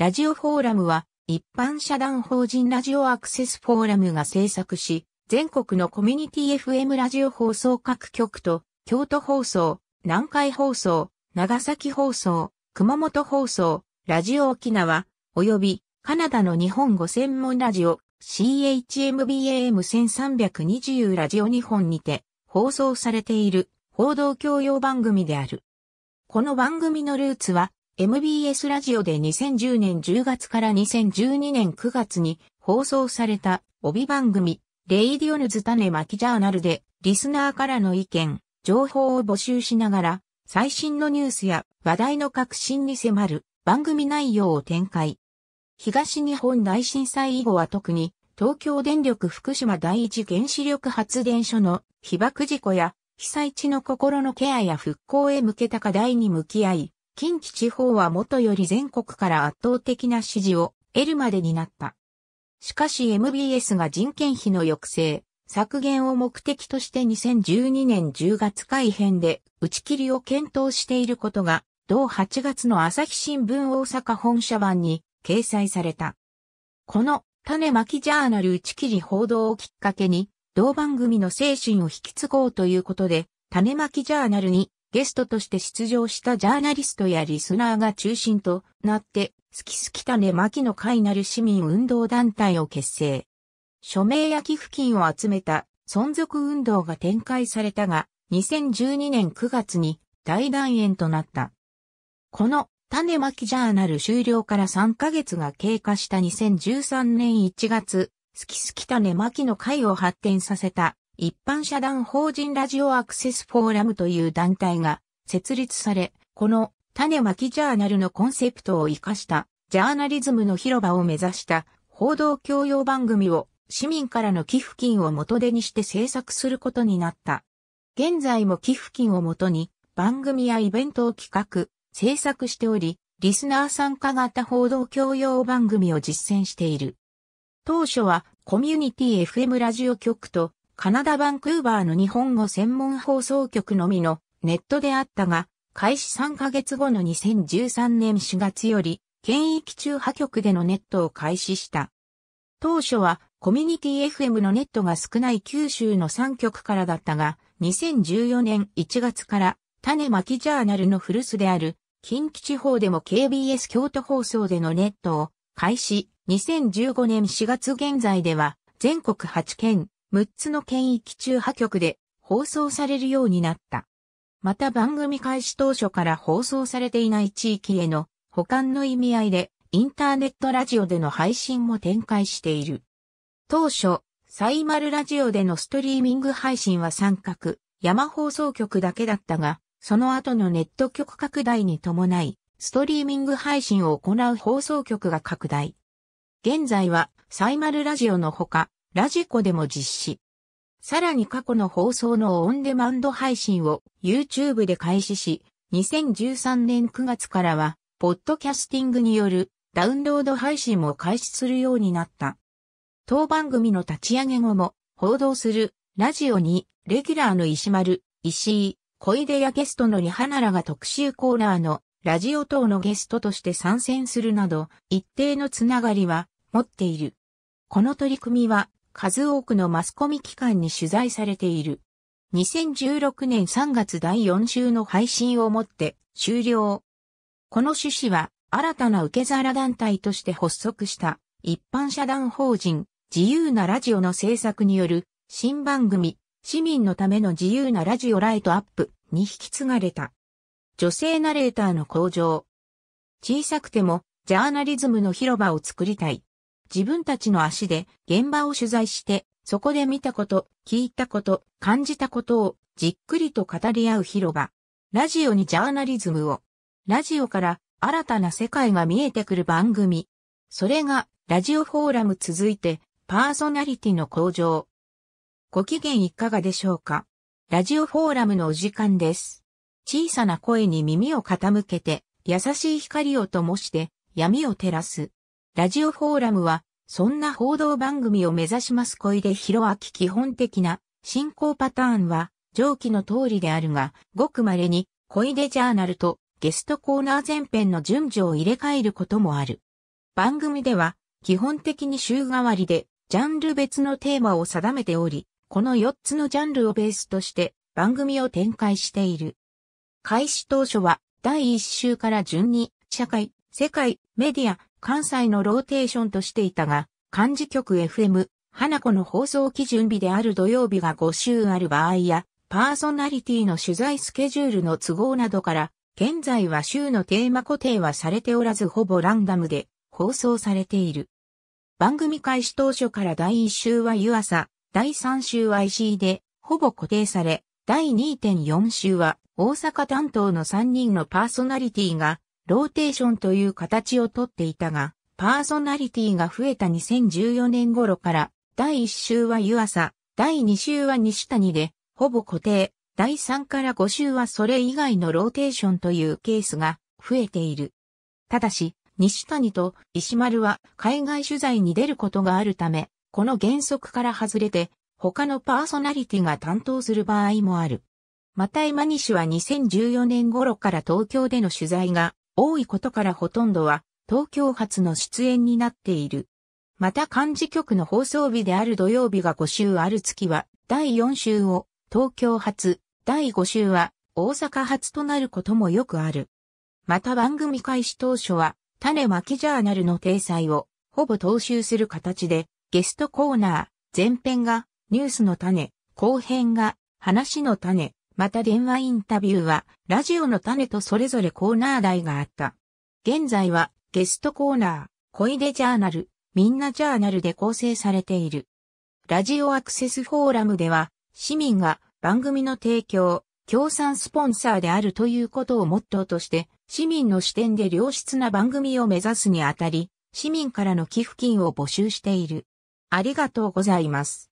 ラジオフォーラムは一般社団法人ラジオアクセスフォーラムが制作し、全国のコミュニティ FM ラジオ放送各局と、京都放送、南海放送、長崎放送、熊本放送、ラジオ沖縄、及びカナダの日本語専門ラジオ CHMBAM1320 ラジオ日本にて放送されている報道教養番組である。この番組のルーツは MBS ラジオで2010年10月から2012年9月に放送された帯番組、レイディオヌズ種マきジャーナルでリスナーからの意見、情報を募集しながら最新のニュースや話題の革新に迫る番組内容を展開。東日本大震災以後は特に東京電力福島第一原子力発電所の被爆事故や被災地の心のケアや復興へ向けた課題に向き合い、近畿地方は元より全国から圧倒的な支持を得るまでになった。しかし MBS が人件費の抑制、削減を目的として2012年10月改編で打ち切りを検討していることが、同8月の朝日新聞大阪本社版に掲載された。この種まきジャーナル打ち切り報道をきっかけに、同番組の精神を引き継ごうということで、種まきジャーナルにゲストとして出場したジャーナリストやリスナーが中心となって、好き好き種巻の会なる市民運動団体を結成。署名や寄付金を集めた存続運動が展開されたが、2012年9月に大団円となった。この種まきジャーナル終了から3ヶ月が経過した2013年1月、好き好き種まきの会を発展させた一般社団法人ラジオアクセスフォーラムという団体が設立され、この種まきジャーナルのコンセプトを活かしたジャーナリズムの広場を目指した報道教養番組を市民からの寄付金を元手にして制作することになった。現在も寄付金を元に番組やイベントを企画、制作しており、リスナー参加型報道教養番組を実践している。当初はコミュニティ FM ラジオ局とカナダ・バンクーバーの日本語専門放送局のみのネットであったが、開始3ヶ月後の2013年4月より、県域中波局でのネットを開始した。当初はコミュニティ FM のネットが少ない九州の3局からだったが、2014年1月から種まきジャーナルの古巣である近畿地方でも KBS 京都放送でのネットを開始、2015年4月現在では全国8県、6つの県域中破局で放送されるようになった。また番組開始当初から放送されていない地域への保管の意味合いでインターネットラジオでの配信も展開している。当初、サイマルラジオでのストリーミング配信は三角、山放送局だけだったが、その後のネット局拡大に伴い、ストリーミング配信を行う放送局が拡大。現在は、サイマルラジオのほか、ラジコでも実施。さらに過去の放送のオンデマンド配信を YouTube で開始し、2013年9月からは、ポッドキャスティングによるダウンロード配信も開始するようになった。当番組の立ち上げ後も、報道する、ラジオに、レギュラーの石丸、石井、小出やゲストのリハナラが特集コーナーの、ラジオ等のゲストとして参戦するなど、一定のつながりは、持っている。この取り組みは、数多くのマスコミ機関に取材されている。2016年3月第4週の配信をもって終了。この趣旨は新たな受け皿団体として発足した一般社団法人自由なラジオの制作による新番組市民のための自由なラジオライトアップに引き継がれた。女性ナレーターの向上。小さくてもジャーナリズムの広場を作りたい。自分たちの足で現場を取材して、そこで見たこと、聞いたこと、感じたことをじっくりと語り合う広場。ラジオにジャーナリズムを。ラジオから新たな世界が見えてくる番組。それがラジオフォーラム続いてパーソナリティの向上。ご機嫌いかがでしょうかラジオフォーラムのお時間です。小さな声に耳を傾けて優しい光を灯して闇を照らす。ラジオフォーラムは、そんな報道番組を目指します小出広明基本的な進行パターンは、上記の通りであるが、ごく稀に、小出ジャーナルとゲストコーナー前編の順序を入れ替えることもある。番組では、基本的に週替わりで、ジャンル別のテーマを定めており、この4つのジャンルをベースとして番組を展開している。開始当初は第1週から順に社会、世界、メディア、関西のローテーションとしていたが、漢字局 FM、花子の放送基準日である土曜日が5週ある場合や、パーソナリティの取材スケジュールの都合などから、現在は週のテーマ固定はされておらずほぼランダムで放送されている。番組開始当初から第1週は湯浅、第3週は石井で、ほぼ固定され、第2.4週は大阪担当の3人のパーソナリティがローテーションという形をとっていたが、パーソナリティが増えた2014年頃から、第1週は湯浅、第2週は西谷で、ほぼ固定、第3から5週はそれ以外のローテーションというケースが増えている。ただし、西谷と石丸は海外取材に出ることがあるため、この原則から外れて、他のパーソナリティが担当する場合もある。また今西は2014年頃から東京での取材が多いことからほとんどは東京発の出演になっている。また漢字局の放送日である土曜日が5週ある月は第4週を東京発、第5週は大阪発となることもよくある。また番組開始当初は種まきジャーナルの体裁をほぼ踏襲する形でゲストコーナー、前編がニュースの種、後編が話の種、また電話インタビューは、ラジオの種とそれぞれコーナー題があった。現在は、ゲストコーナー、恋でジャーナル、みんなジャーナルで構成されている。ラジオアクセスフォーラムでは、市民が番組の提供、協賛スポンサーであるということをモットーとして、市民の視点で良質な番組を目指すにあたり、市民からの寄付金を募集している。ありがとうございます。